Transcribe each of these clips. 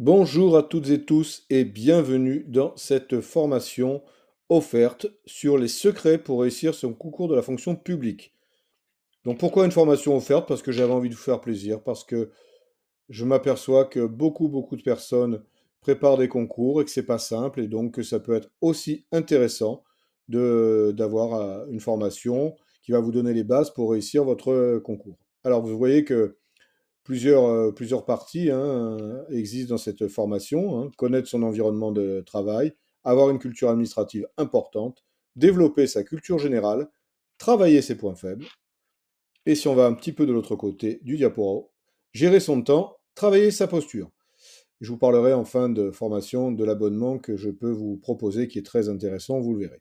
Bonjour à toutes et tous et bienvenue dans cette formation offerte sur les secrets pour réussir son concours de la fonction publique. Donc pourquoi une formation offerte Parce que j'avais envie de vous faire plaisir, parce que je m'aperçois que beaucoup beaucoup de personnes préparent des concours et que c'est pas simple et donc que ça peut être aussi intéressant d'avoir euh, une formation qui va vous donner les bases pour réussir votre concours. Alors vous voyez que euh, plusieurs, parties hein, euh, existent dans cette formation. Hein, connaître son environnement de travail, avoir une culture administrative importante, développer sa culture générale, travailler ses points faibles. Et si on va un petit peu de l'autre côté du diaporama, gérer son temps, travailler sa posture. Je vous parlerai en fin de formation de l'abonnement que je peux vous proposer, qui est très intéressant, vous le verrez.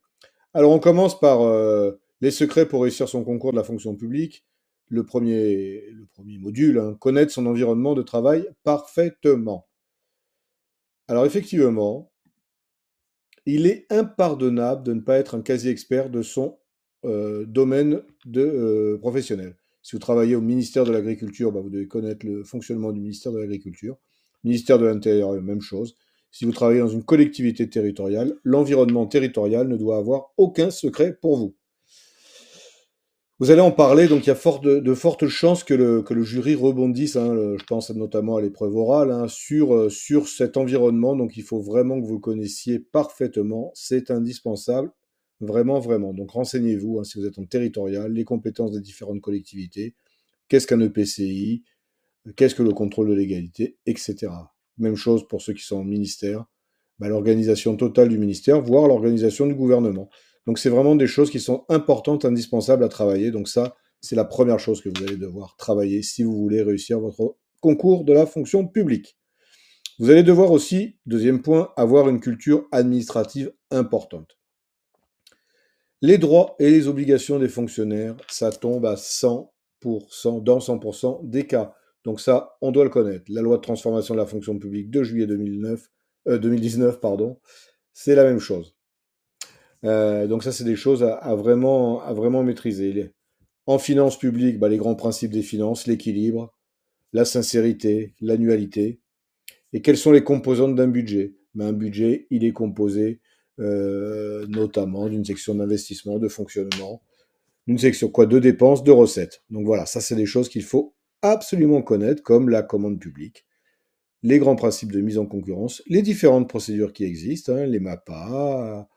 Alors on commence par euh, les secrets pour réussir son concours de la fonction publique le premier, module, hein, connaître son environnement de travail parfaitement. Alors effectivement, il est impardonnable de ne pas être un quasi-expert de son euh, domaine de, euh, professionnel. Si vous travaillez au ministère de l'Agriculture, bah, vous devez connaître le fonctionnement du ministère de l'Agriculture. Ministère de l'Intérieur, même chose. Si vous travaillez dans une collectivité territoriale, l'environnement territorial ne doit avoir aucun secret pour vous. Vous allez en parler, donc il y a de, fortes chances que le, jury rebondisse, hein, je pense notamment à l'épreuve orale, hein, euh, sur, cet environnement. Donc il faut vraiment que vous le connaissiez parfaitement, c'est indispensable, vraiment, vraiment. Donc renseignez-vous hein, si vous êtes en territorial, les compétences des différentes collectivités, qu'est-ce qu'un EPCI, qu'est-ce que le contrôle de l'égalité, etc. Même chose pour ceux qui sont au ministère, ben, l'organisation totale du ministère, voire l'organisation du gouvernement. Donc c'est vraiment des choses qui sont importantes, indispensables à travailler. Donc ça, c'est la première chose que vous allez devoir travailler si vous voulez réussir votre concours de la fonction publique. Vous allez devoir aussi, deuxième point, avoir une culture administrative importante. Les droits et les obligations des fonctionnaires, ça tombe à 100%, dans 100% des cas. Donc ça, on doit le connaître. La loi de transformation de la fonction publique de juillet 2009, 2019, euh, pardon, c'est la même chose. Euh, donc ça, c'est des choses à, vraiment, à vraiment maîtriser. en finance publique, bah, les grands principes des finances, l'équilibre, la sincérité, l'annualité. Et quelles sont les composantes d'un budget Mais ben, Un budget, il est composé euh, notamment d'une section d'investissement, de fonctionnement, d'une section quoi de dépenses, de recettes. Donc voilà, ça c'est des choses qu'il faut absolument connaître, comme la commande publique, les grands principes de mise en concurrence, les différentes procédures qui existent, hein, les MAPA,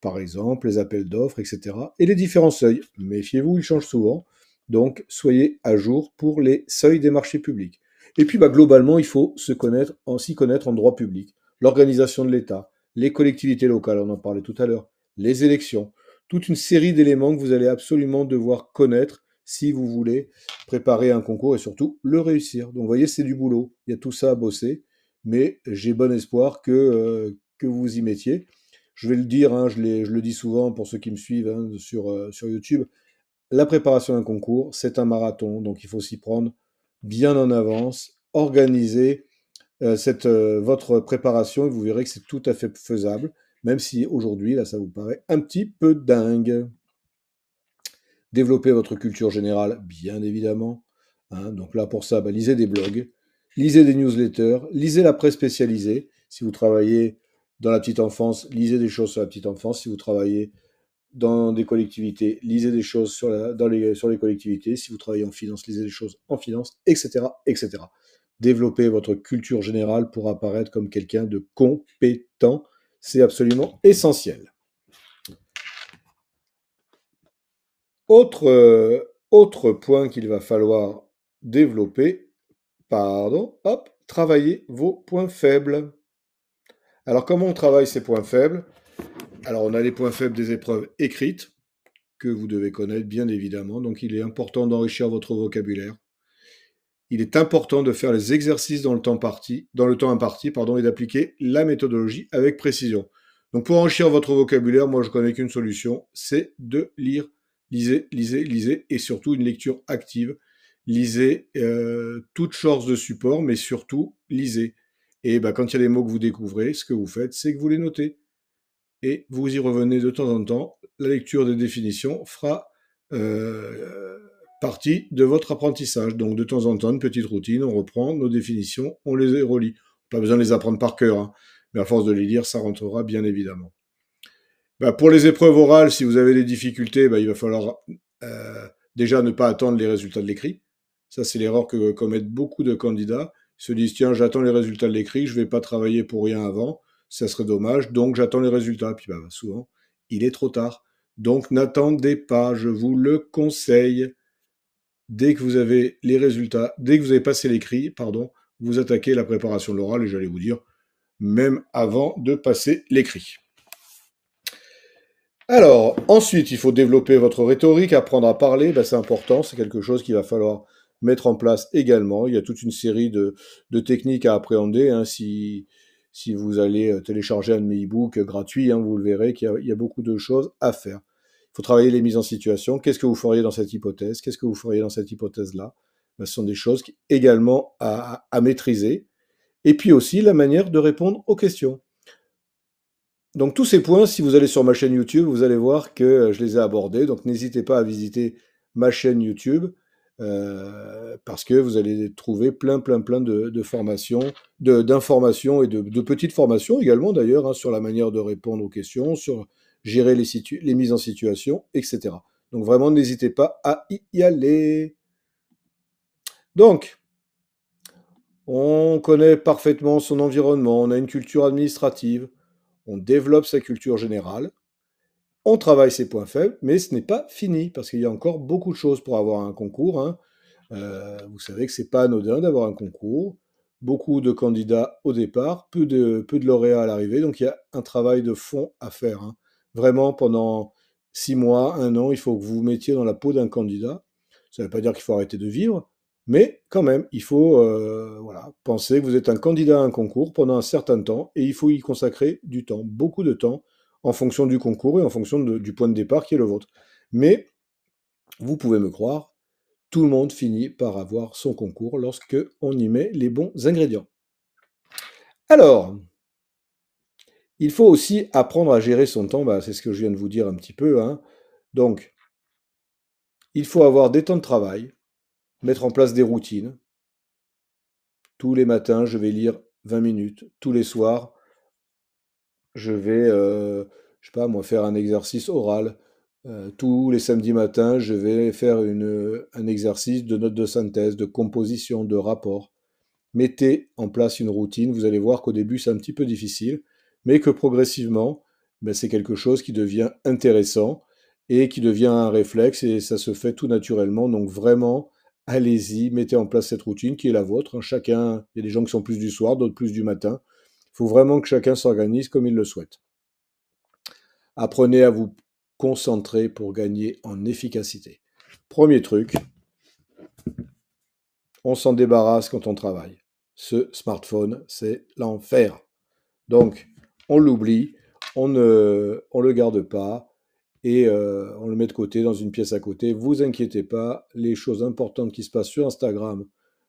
par exemple les appels d'offres, etc. Et les différents seuils. Méfiez-vous, ils changent souvent. Donc, soyez à jour pour les seuils des marchés publics. Et puis, bah, globalement, il faut se connaître, s'y connaître en droit public. L'organisation de l'État, les collectivités locales, on en parlait tout à l'heure, les élections, toute une série d'éléments que vous allez absolument devoir connaître si vous voulez préparer un concours et surtout le réussir. Donc, vous voyez, c'est du boulot. Il y a tout ça à bosser, mais j'ai bon espoir que, euh, que vous y mettiez je vais le dire, hein, je, le dis souvent pour ceux qui me suivent hein, euh, sur, YouTube, la préparation d'un concours, c'est un marathon, donc il faut s'y prendre bien en avance, organiser euh, cette, euh, votre préparation et vous verrez que c'est tout à fait faisable, même si aujourd'hui, là, ça vous paraît un petit peu dingue. Développer votre culture générale, bien évidemment. Hein. donc là, pour ça, bah, lisez des blogs, lisez des newsletters, lisez la presse spécialisée. Si vous travaillez dans la petite enfance, lisez des choses sur la petite enfance. Si vous travaillez dans des collectivités, lisez des choses sur, la, dans les, collectivités. Si vous travaillez en finance, lisez des choses en finance, etc., etc. Développez votre culture générale pour apparaître comme quelqu'un de compétent. C'est absolument essentiel. Autre, euh, autre point qu'il va falloir développer, pardon, hop, travailler vos points faibles. Alors comment on travaille ces points faibles Alors on a les points faibles des épreuves écrites, que vous devez connaître bien évidemment, donc il est important d'enrichir votre vocabulaire. Il est important de faire les exercices dans le temps, parti, dans le temps imparti pardon, et d'appliquer la méthodologie avec précision. Donc pour enrichir votre vocabulaire, moi je connais qu'une solution, c'est de lire, lisez, lisez, lisez, et surtout une lecture active. Lisez euh, toutes sortes de supports, mais surtout lisez. Et bah, quand il y a des mots que vous découvrez, ce que vous faites, c'est que vous les notez. Et vous y revenez de temps en temps. La lecture des définitions fera euh, partie de votre apprentissage. Donc de temps en temps, une petite routine, on reprend nos définitions, on les relit. Pas besoin de les apprendre par cœur, hein, mais à force de les lire, ça rentrera bien évidemment. Bah, pour les épreuves orales, si vous avez des difficultés, bah, il va falloir euh, déjà ne pas attendre les résultats de l'écrit. Ça, c'est l'erreur que commettent beaucoup de candidats se disent tiens, j'attends les résultats de l'écrit, je vais pas travailler pour rien avant, ça serait dommage, donc j'attends les résultats. Puis bah, bah, souvent, il est trop tard. Donc n'attendez pas, je vous le conseille. Dès que vous avez les résultats, dès que vous avez passé l'écrit, pardon, vous attaquez la préparation de l'oral et j'allais vous dire même avant de passer l'écrit. Alors, ensuite, il faut développer votre rhétorique, apprendre à parler, bah, c'est important, c'est quelque chose qu'il va falloir mettre en place également. Il y a toute une série de, techniques à appréhender. Hein. si, vous allez euh, télécharger un de mes e-books euh, gratuits, hein, vous le verrez qu'il y, a beaucoup de choses à faire. Il faut travailler les mises en situation. Qu'est-ce que vous feriez dans cette hypothèse Qu'est-ce que vous feriez dans cette hypothèse-là ben, Ce sont des choses également à maîtriser. Et puis aussi la manière de répondre aux questions. Donc tous ces points, si vous allez sur ma chaîne YouTube, vous allez voir que euh, je les ai abordés. Donc n'hésitez pas à visiter ma chaîne YouTube euh, parce que vous allez trouver plein, plein, plein de, formations, d'informations et de, petites formations également d'ailleurs hein, sur la manière de répondre aux questions, sur gérer les, les mises en situation, etc. Donc vraiment, n'hésitez pas à y aller. Donc, on connaît parfaitement son environnement, on a une culture administrative, on développe sa culture générale, on travaille ses points faibles, mais ce n'est pas fini, parce qu'il y a encore beaucoup de choses pour avoir un concours. Hein. Euh, vous savez que ce n'est pas anodin d'avoir un concours. Beaucoup de candidats au départ, peu de, peu de lauréats à l'arrivée, donc il y a un travail de fond à faire. Hein. Vraiment, pendant six mois, un an, il faut que vous vous mettiez dans la peau d'un candidat. Ça ne veut pas dire qu'il faut arrêter de vivre, mais quand même, il faut euh, voilà, penser que vous êtes un candidat à un concours pendant un certain temps et il faut y consacrer du temps, beaucoup de temps, en fonction du concours et en fonction du point de départ qui est le vôtre. Mais, vous pouvez me croire, tout le monde finit par avoir son concours lorsque on y met les bons ingrédients. Alors, il faut aussi apprendre à gérer son temps, bah, c'est ce que je viens de vous dire un petit peu. Hein. Donc, il faut avoir des temps de travail, mettre en place des routines. Tous les matins, je vais lire 20 minutes. Tous les soirs, je vais, euh, je sais pas moi, faire un exercice oral. Euh, tous les samedis matins, je vais faire euh, un exercice de notes de synthèse, de composition, de rapport. Mettez en place une routine. Vous allez voir qu'au début, c'est un petit peu difficile, mais que progressivement, ben, c'est quelque chose qui devient intéressant et qui devient un réflexe et ça se fait tout naturellement. Donc vraiment, allez-y, mettez en place cette routine qui est la vôtre. Hein. Chacun, il y a des gens qui sont plus du soir, d'autres plus du matin. Il faut vraiment que chacun s'organise comme il le souhaite. Apprenez à vous concentrer pour gagner en efficacité. Premier truc, on s'en débarrasse quand on travaille. Ce smartphone, c'est l'enfer. Donc, on l'oublie, on ne le garde pas et euh, on le met de côté dans une pièce à côté. Vous inquiétez pas, les choses importantes qui se passent sur Instagram,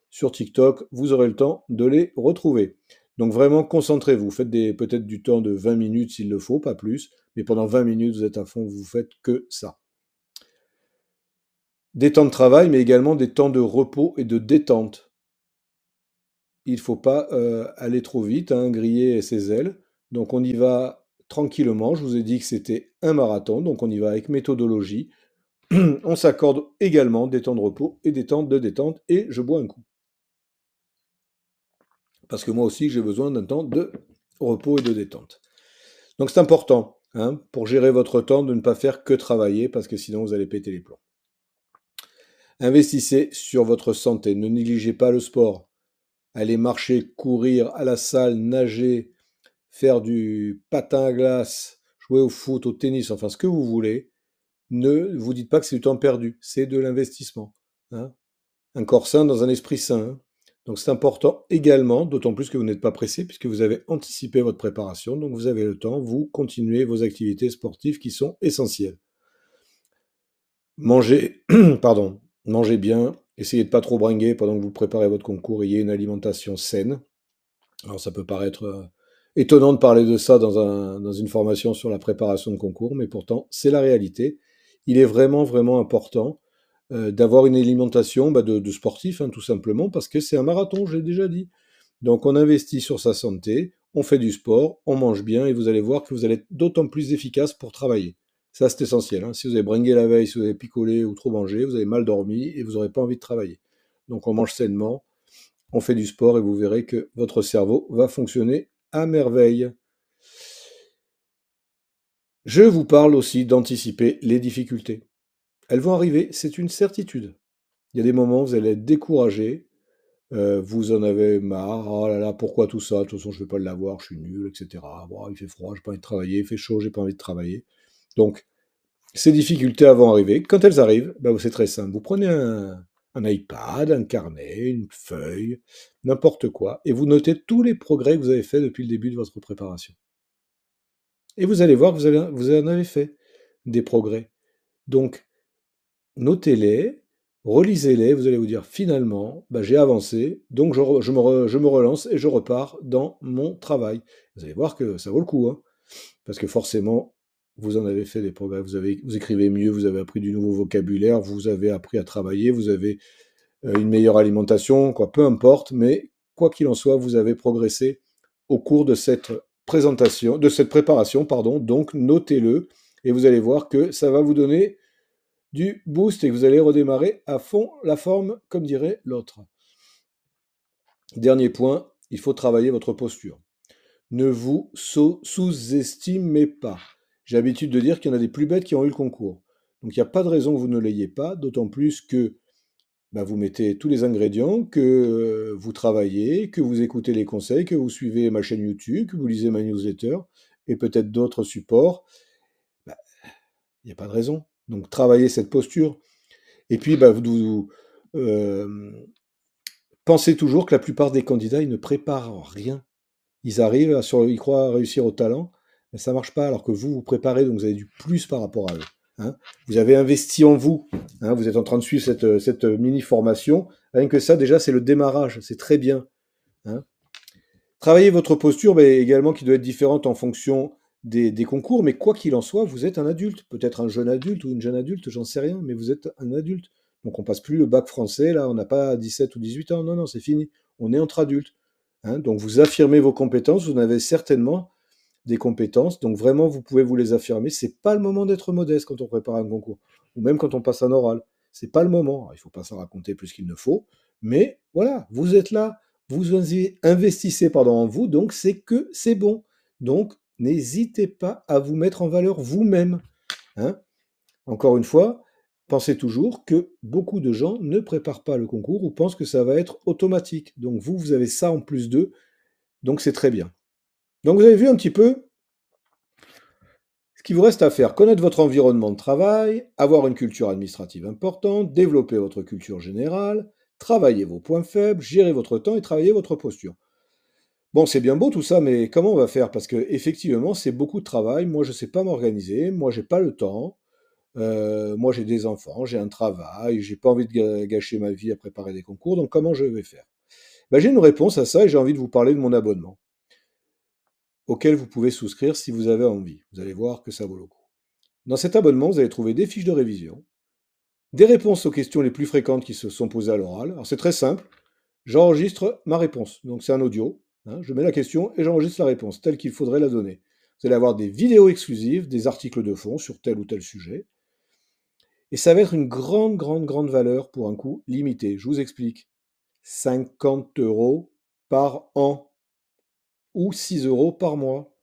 sur TikTok, vous aurez le temps de les retrouver. Donc vraiment, concentrez-vous. Faites peut-être du temps de 20 minutes s'il le faut, pas plus. Mais pendant 20 minutes, vous êtes à fond, vous faites que ça. Des temps de travail, mais également des temps de repos et de détente. Il ne faut pas euh, aller trop vite, hein, griller ses ailes. Donc on y va tranquillement. Je vous ai dit que c'était un marathon, donc on y va avec méthodologie. on s'accorde également des temps de repos et des temps de détente. Et je bois un coup parce que moi aussi j'ai besoin d'un temps de repos et de détente. Donc c'est important hein, pour gérer votre temps de ne pas faire que travailler, parce que sinon vous allez péter les plombs. Investissez sur votre santé, ne négligez pas le sport. Allez marcher, courir à la salle, nager, faire du patin à glace, jouer au foot, au tennis, enfin ce que vous voulez. Ne vous dites pas que c'est du temps perdu, c'est de l'investissement. Hein. un corps sain dans un esprit sain. Hein. Donc c'est important également, d'autant plus que vous n'êtes pas pressé puisque vous avez anticipé votre préparation, donc vous avez le temps, vous continuez vos activités sportives qui sont essentielles. Mangez, pardon, mangez bien, essayez de ne pas trop bringuer pendant que vous préparez votre concours, ayez une alimentation saine. Alors ça peut paraître euh, étonnant de parler de ça dans une formation sur la préparation de concours, mais pourtant c'est la réalité. Il est vraiment, vraiment important euh, d'avoir une alimentation bah, de, sportif, hein, tout simplement, parce que c'est un marathon, j'ai déjà dit. Donc on investit sur sa santé, on fait du sport, on mange bien, et vous allez voir que vous allez être d'autant plus efficace pour travailler. Ça, c'est essentiel. Hein. Si vous avez bringué la veille, si vous avez picolé ou trop mangé, vous avez mal dormi et vous n'aurez pas envie de travailler. Donc on mange sainement, on fait du sport et vous verrez que votre cerveau va fonctionner à merveille. Je vous parle aussi d'anticiper les difficultés. Elles vont arriver, c'est une certitude. Il y a des moments où vous allez être découragé, euh, vous en avez marre, oh là là, pourquoi tout ça, de toute façon je ne vais pas l'avoir, je suis nul, etc. il fait froid, je n'ai pas envie de travailler, il fait chaud, je n'ai pas envie de travailler. Donc, ces difficultés vont arriver. quand elles arrivent, ben, c'est très simple. Vous prenez un, iPad, un carnet, une feuille, n'importe quoi, et vous notez tous les progrès que vous avez faits depuis le début de votre préparation. Et vous allez voir que vous, vous en avez fait des progrès. Donc, notez-les, relisez-les, vous allez vous dire finalement, bah, j'ai avancé, donc je, me relance et je repars dans mon travail. Vous allez voir que ça vaut le coup, hein, parce que forcément, vous en avez fait des progrès, vous, avez, vous écrivez mieux, vous avez appris du nouveau vocabulaire, vous avez appris à travailler, vous avez euh, une meilleure alimentation, quoi, peu importe, mais quoi qu'il en soit, vous avez progressé au cours de cette présentation, de cette préparation, pardon, donc notez-le et vous allez voir que ça va vous donner du boost et que vous allez redémarrer à fond la forme, comme dirait l'autre. Dernier point, il faut travailler votre posture. Ne vous sous-estimez pas. J'ai l'habitude de dire qu'il y en a des plus bêtes qui ont eu le concours. Donc il n'y a pas de raison que vous ne l'ayez pas, d'autant plus que bah, vous mettez tous les ingrédients, que euh, vous travaillez, que vous écoutez les conseils, que vous suivez ma chaîne YouTube, que vous lisez ma newsletter et peut-être d'autres supports. Bah, il n'y a pas de raison. Donc travaillez cette posture. Et puis, bah, vous, pensez toujours que la plupart des candidats, ils ne préparent rien. Ils arrivent, sur, ils croient réussir au talent, mais ça ne marche pas, alors que vous, vous préparez, donc vous avez du plus par rapport à eux. Hein. Vous avez investi en vous. Hein. Vous êtes en train de suivre cette, mini-formation. Rien que ça, déjà, c'est le démarrage. C'est très bien. Hein. Travaillez votre posture, mais également qui doit être différente en fonction des, concours, mais quoi qu'il en soit, vous êtes un adulte, peut-être un jeune adulte ou une jeune adulte, j'en sais rien, mais vous êtes un adulte. Donc on passe plus le bac français, là, on n'a pas 17 ou 18 ans, non, non, c'est fini, on est entre adultes. Hein. donc vous affirmez vos compétences, vous en avez certainement des compétences, donc vraiment vous pouvez vous les affirmer. C'est pas le moment d'être modeste quand on prépare un concours, ou même quand on passe un oral. C'est pas le moment. il faut pas s'en raconter plus qu'il ne faut, mais voilà, vous êtes là, vous investissez pardon en vous, donc c'est que c'est bon. Donc n'hésitez pas à vous mettre en valeur vous-même. Hein. Encore une fois, pensez toujours que beaucoup de gens ne préparent pas le concours ou pensent que ça va être automatique. Donc vous, vous avez ça en plus d'eux, donc c'est très bien. Donc vous avez vu un petit peu ce qu'il vous reste à faire, connaître votre environnement de travail, avoir une culture administrative importante, développer votre culture générale, travailler vos points faibles, gérer votre temps et travailler votre posture. Bon, c'est bien beau tout ça, mais comment on va faire Parce que effectivement, c'est beaucoup de travail. Moi, je ne sais pas m'organiser. Moi, j'ai pas le temps. Euh, moi, j'ai des enfants, j'ai un travail, j'ai pas envie de gâcher ma vie à préparer des concours. Donc, comment je vais faire ben, J'ai une réponse à ça et j'ai envie de vous parler de mon abonnement auquel vous pouvez souscrire si vous avez envie. Vous allez voir que ça vaut le coup. Dans cet abonnement, vous allez trouver des fiches de révision, des réponses aux questions les plus fréquentes qui se sont posées à l'oral. Alors, c'est très simple. J'enregistre ma réponse. Donc, c'est un audio. Hein, je mets la question et j'enregistre la réponse telle qu'il faudrait la donner. Vous allez avoir des vidéos exclusives, des articles de fond sur tel ou tel sujet. Et ça va être une grande, grande, grande valeur pour un coût limité. Je vous explique. 50 euros par an ou 6 euros par mois.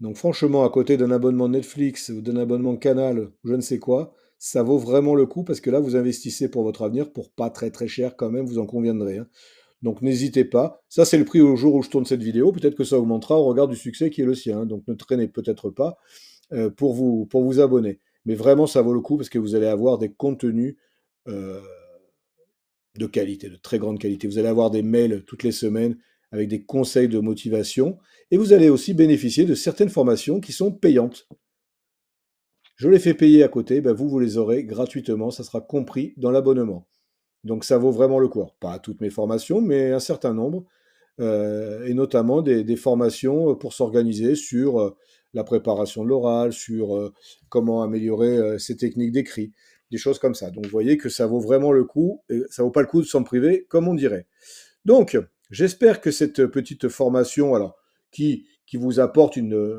Donc franchement, à côté d'un abonnement Netflix ou d'un abonnement Canal, je ne sais quoi, ça vaut vraiment le coup parce que là, vous investissez pour votre avenir pour pas très très cher quand même, vous en conviendrez. Hein. Donc n'hésitez pas. Ça, c'est le prix au jour où je tourne cette vidéo. Peut-être que ça augmentera au regard du succès qui est le sien. Hein. Donc ne traînez peut-être pas euh, pour, vous, pour vous abonner. Mais vraiment, ça vaut le coup parce que vous allez avoir des contenus euh, de qualité, de très grande qualité. Vous allez avoir des mails toutes les semaines avec des conseils de motivation. Et vous allez aussi bénéficier de certaines formations qui sont payantes. Je les fais payer à côté, ben, vous, vous les aurez gratuitement, ça sera compris dans l'abonnement. Donc ça vaut vraiment le coup. Alors, pas toutes mes formations, mais un certain nombre, euh, et notamment des, formations euh, pour s'organiser sur euh, la préparation de l'oral, sur comment améliorer ses techniques d'écrit, des choses comme ça. Donc vous voyez que ça vaut vraiment le coup, et ça vaut pas le coup de s'en priver, comme on dirait. Donc j'espère que cette petite formation, qui, vous apporte une,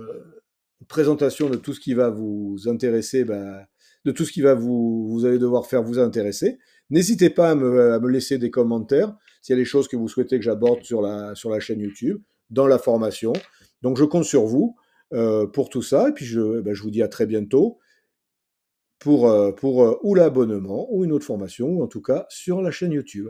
présentation de tout ce qui va vous intéresser, bah, de tout ce qui va vous, vous allez devoir faire vous intéresser. N'hésitez pas à me, laisser des commentaires s'il y a des choses que vous souhaitez que j'aborde sur la, sur la chaîne YouTube, dans la formation. Donc je compte sur vous euh, pour tout ça. Et puis eh ben, je, vous dis à très bientôt pour, euh, pour euh, ou l'abonnement ou une autre formation, ou en tout cas sur la chaîne YouTube.